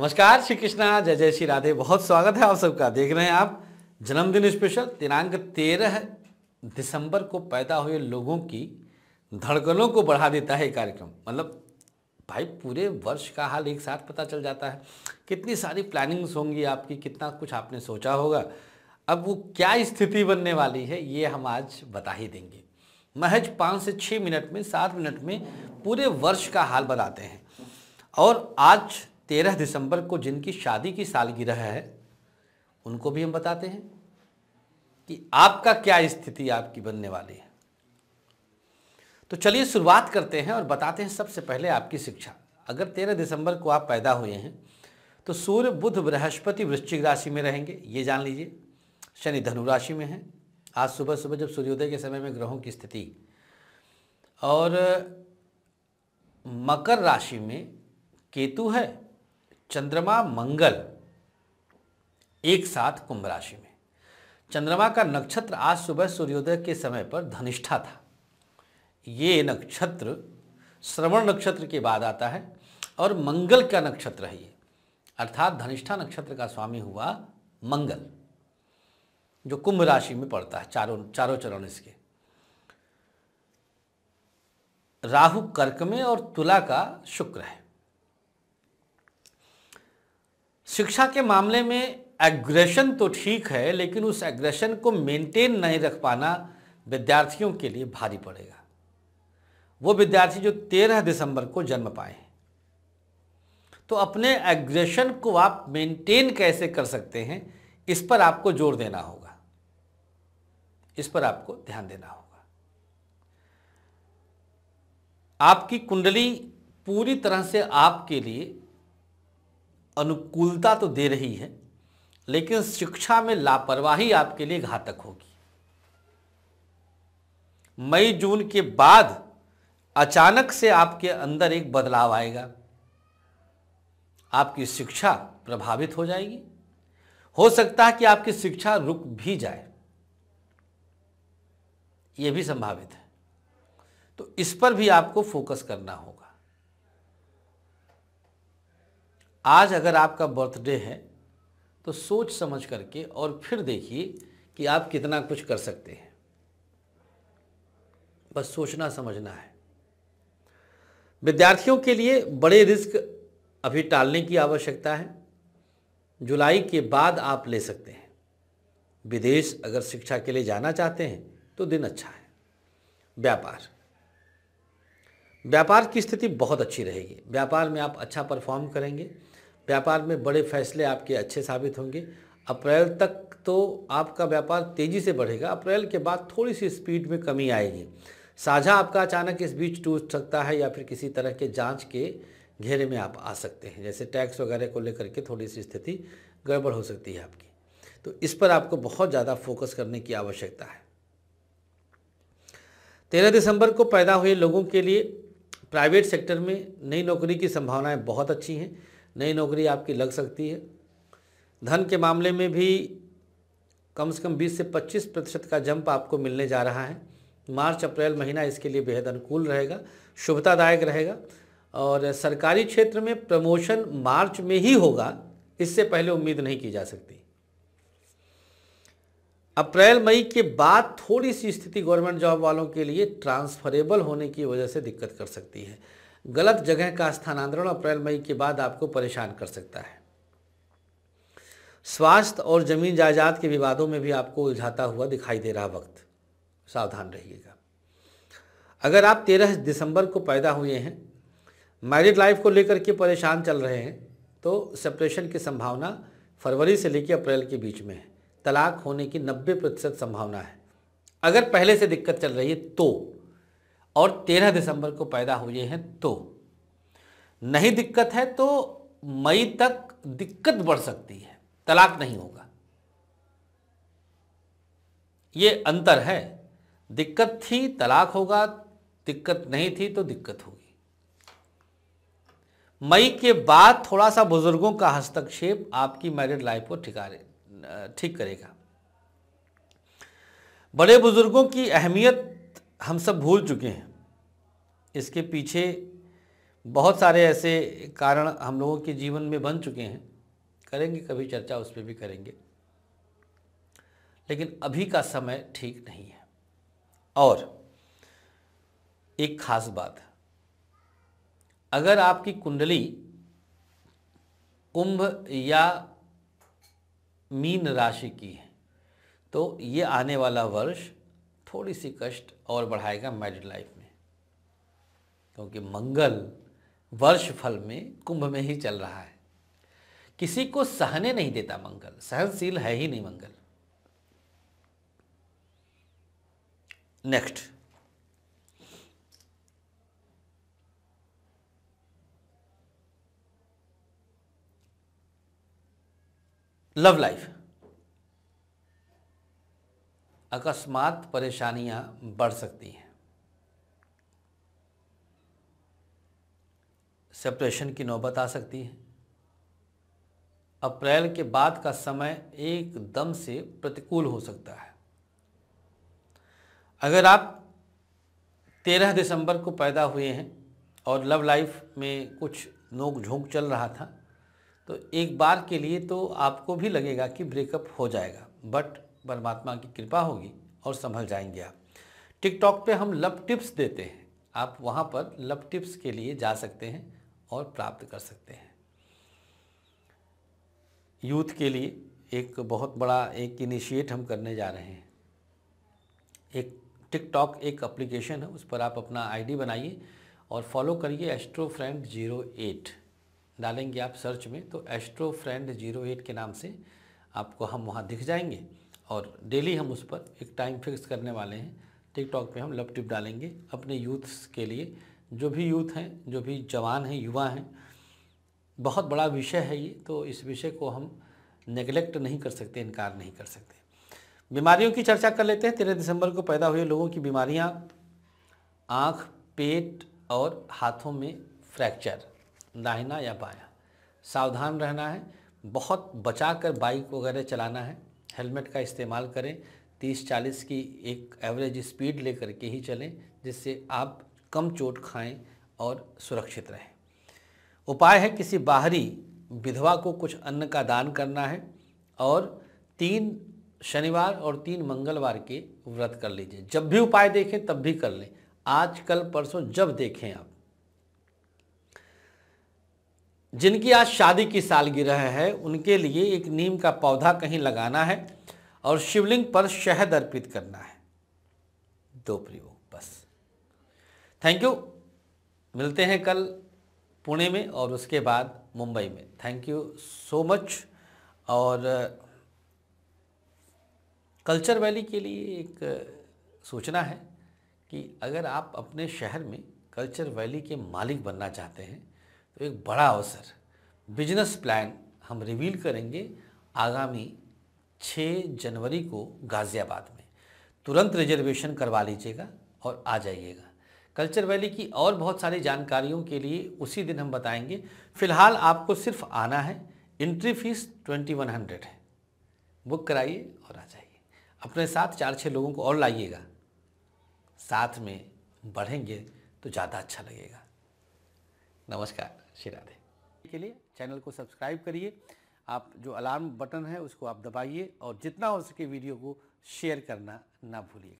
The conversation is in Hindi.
नमस्कार श्री कृष्णा जय जय श्री राधे बहुत स्वागत है आप सबका देख रहे हैं आप जन्मदिन स्पेशल दिनांक तेरह दिसंबर को पैदा हुए लोगों की धड़कनों को बढ़ा देता है कार्यक्रम मतलब भाई पूरे वर्ष का हाल एक साथ पता चल जाता है कितनी सारी प्लानिंग्स होंगी आपकी कितना कुछ आपने सोचा होगा अब वो क्या स्थिति बनने वाली है ये हम आज बता ही देंगे महज पाँच से छः मिनट में सात मिनट में पूरे वर्ष का हाल बताते हैं और आज तेरह दिसंबर को जिनकी शादी की सालगिरह है उनको भी हम बताते हैं कि आपका क्या स्थिति आपकी बनने वाली है तो चलिए शुरुआत करते हैं और बताते हैं सबसे पहले आपकी शिक्षा अगर तेरह दिसंबर को आप पैदा हुए हैं तो सूर्य बुध बृहस्पति वृश्चिक राशि में रहेंगे ये जान लीजिए शनि धनु राशि में है आज सुबह सुबह जब सूर्योदय के समय में ग्रहों की स्थिति और मकर राशि में केतु है चंद्रमा मंगल एक साथ कुंभ राशि में चंद्रमा का नक्षत्र आज सुबह सूर्योदय के समय पर धनिष्ठा था ये नक्षत्र श्रवण नक्षत्र के बाद आता है और मंगल का नक्षत्र है ये अर्थात धनिष्ठा नक्षत्र का स्वामी हुआ मंगल जो कुंभ राशि में पड़ता है चारों चारों चरण इसके राहु कर्क में और तुला का शुक्र है शिक्षा के मामले में एग्रेशन तो ठीक है लेकिन उस एग्रेशन को मेंटेन नहीं रख पाना विद्यार्थियों के लिए भारी पड़ेगा वो विद्यार्थी जो 13 दिसंबर को जन्म पाए तो अपने एग्रेशन को आप मेंटेन कैसे कर सकते हैं इस पर आपको जोर देना होगा इस पर आपको ध्यान देना होगा आपकी कुंडली पूरी तरह से आपके लिए अनुकूलता तो दे रही है लेकिन शिक्षा में लापरवाही आपके लिए घातक होगी मई जून के बाद अचानक से आपके अंदर एक बदलाव आएगा आपकी शिक्षा प्रभावित हो जाएगी हो सकता है कि आपकी शिक्षा रुक भी जाए यह भी संभावित है तो इस पर भी आपको फोकस करना होगा आज अगर आपका बर्थडे है तो सोच समझ करके और फिर देखिए कि आप कितना कुछ कर सकते हैं बस सोचना समझना है विद्यार्थियों के लिए बड़े रिस्क अभी टालने की आवश्यकता है जुलाई के बाद आप ले सकते हैं विदेश अगर शिक्षा के लिए जाना चाहते हैं तो दिन अच्छा है व्यापार व्यापार की स्थिति बहुत अच्छी रहेगी व्यापार में आप अच्छा परफॉर्म करेंगे व्यापार में बड़े फैसले आपके अच्छे साबित होंगे अप्रैल तक तो आपका व्यापार तेज़ी से बढ़ेगा अप्रैल के बाद थोड़ी सी स्पीड में कमी आएगी साझा आपका अचानक इस बीच टूट सकता है या फिर किसी तरह के जांच के घेरे में आप आ सकते हैं जैसे टैक्स वगैरह को लेकर के थोड़ी सी स्थिति गड़बड़ हो सकती है आपकी तो इस पर आपको बहुत ज़्यादा फोकस करने की आवश्यकता है तेरह दिसंबर को पैदा हुए लोगों के लिए प्राइवेट सेक्टर में नई नौकरी की संभावनाएं बहुत अच्छी हैं नई नौकरी आपकी लग सकती है धन के मामले में भी कम से कम 20 से 25 प्रतिशत का जंप आपको मिलने जा रहा है मार्च अप्रैल महीना इसके लिए बेहद अनुकूल रहेगा शुभतादायक रहेगा और सरकारी क्षेत्र में प्रमोशन मार्च में ही होगा इससे पहले उम्मीद नहीं की जा सकती अप्रैल मई के बाद थोड़ी सी स्थिति गवर्नमेंट जॉब वालों के लिए ट्रांसफरेबल होने की वजह से दिक्कत कर सकती है गलत जगह का स्थानांतरण अप्रैल मई के बाद आपको परेशान कर सकता है स्वास्थ्य और जमीन जायदाद के विवादों में भी आपको उलझाता हुआ दिखाई दे रहा वक्त सावधान रहिएगा अगर आप तेरह दिसंबर को पैदा हुए हैं मैरिड लाइफ को लेकर के परेशान चल रहे हैं तो सेपरेशन की संभावना फरवरी से लेकर अप्रैल के बीच में है तलाक होने की नब्बे प्रतिशत संभावना है अगर पहले से दिक्कत चल रही है तो और 13 दिसंबर को पैदा हुए हैं तो नहीं दिक्कत है तो मई तक दिक्कत बढ़ सकती है तलाक नहीं होगा ये अंतर है दिक्कत थी तलाक होगा दिक्कत नहीं थी तो दिक्कत होगी मई के बाद थोड़ा सा बुजुर्गों का हस्तक्षेप आपकी मैरिड लाइफ को ठिकारे ठीक करेगा बड़े बुजुर्गों की अहमियत हम सब भूल चुके हैं इसके पीछे बहुत सारे ऐसे कारण हम लोगों के जीवन में बन चुके हैं करेंगे कभी चर्चा उस पर भी करेंगे लेकिन अभी का समय ठीक नहीं है और एक खास बात अगर आपकी कुंडली कुंभ या मीन राशि की है तो ये आने वाला वर्ष थोड़ी सी कष्ट और बढ़ाएगा मैरिड लाइफ में क्योंकि मंगल वर्ष फल में कुंभ में ही चल रहा है किसी को सहने नहीं देता मंगल सहनशील है ही नहीं मंगल नेक्स्ट लव लाइफ अकस्मात परेशानियां बढ़ सकती हैं सेपरेशन की नौबत आ सकती है अप्रैल के बाद का समय एकदम से प्रतिकूल हो सकता है अगर आप 13 दिसंबर को पैदा हुए हैं और लव लाइफ में कुछ नोक झोंक चल रहा था तो एक बार के लिए तो आपको भी लगेगा कि ब्रेकअप हो जाएगा बट परमात्मा की कृपा होगी और संभल जाएंगे आप टिकटॉक पे हम लव टिप्स देते हैं आप वहाँ पर लव टिप्स के लिए जा सकते हैं और प्राप्त कर सकते हैं यूथ के लिए एक बहुत बड़ा एक इनिशिएट हम करने जा रहे हैं एक टिकटॉक एक एप्लीकेशन है उस पर आप अपना आईडी बनाइए और फॉलो करिए एस्ट्रो फ्रेंड जीरो एट डालेंगे आप सर्च में तो एस्ट्रो फ्रेंड जीरो एट के नाम से आपको हम वहाँ दिख जाएंगे और डेली हम उस पर एक टाइम फिक्स करने वाले हैं टिकटॉक पे हम लव टिप डालेंगे अपने यूथ्स के लिए जो भी यूथ हैं जो भी जवान हैं युवा हैं बहुत बड़ा विषय है ये तो इस विषय को हम नेगलेक्ट नहीं कर सकते इनकार नहीं कर सकते बीमारियों की चर्चा कर लेते हैं तेरह दिसंबर को पैदा हुए लोगों की बीमारियाँ आँख पेट और हाथों में फ्रैक्चर दाहिना या बाया सावधान रहना है बहुत बचा कर बाइक वगैरह चलाना है हेलमेट का इस्तेमाल करें 30-40 की एक एवरेज स्पीड लेकर के ही चलें जिससे आप कम चोट खाएं और सुरक्षित रहें उपाय है किसी बाहरी विधवा को कुछ अन्न का दान करना है और तीन शनिवार और तीन मंगलवार के व्रत कर लीजिए जब भी उपाय देखें तब भी कर लें आज कल परसों जब देखें आप जिनकी आज शादी की सालगिरह है उनके लिए एक नीम का पौधा कहीं लगाना है और शिवलिंग पर शहद अर्पित करना है दो प्रयोग बस थैंक यू मिलते हैं कल पुणे में और उसके बाद मुंबई में थैंक यू सो मच और कल्चर वैली के लिए एक सोचना है कि अगर आप अपने शहर में कल्चर वैली के मालिक बनना चाहते हैं तो एक बड़ा अवसर बिजनेस प्लान हम रिवील करेंगे आगामी 6 जनवरी को गाज़ियाबाद में तुरंत रिजर्वेशन करवा लीजिएगा और आ जाइएगा कल्चर वैली की और बहुत सारी जानकारियों के लिए उसी दिन हम बताएंगे फ़िलहाल आपको सिर्फ आना है entry fees twenty one hundred है बुक कराइए और आ जाइए अपने साथ चार छः लोगों को और लाइएगा साथ में बढ़ेंगे तो ज़्यादा अच्छा लगेगा नमस्कार श्री राधे के लिए चैनल को सब्सक्राइब करिए आप जो अलार्म बटन है उसको आप दबाइए और जितना हो सके वीडियो को शेयर करना ना भूलिए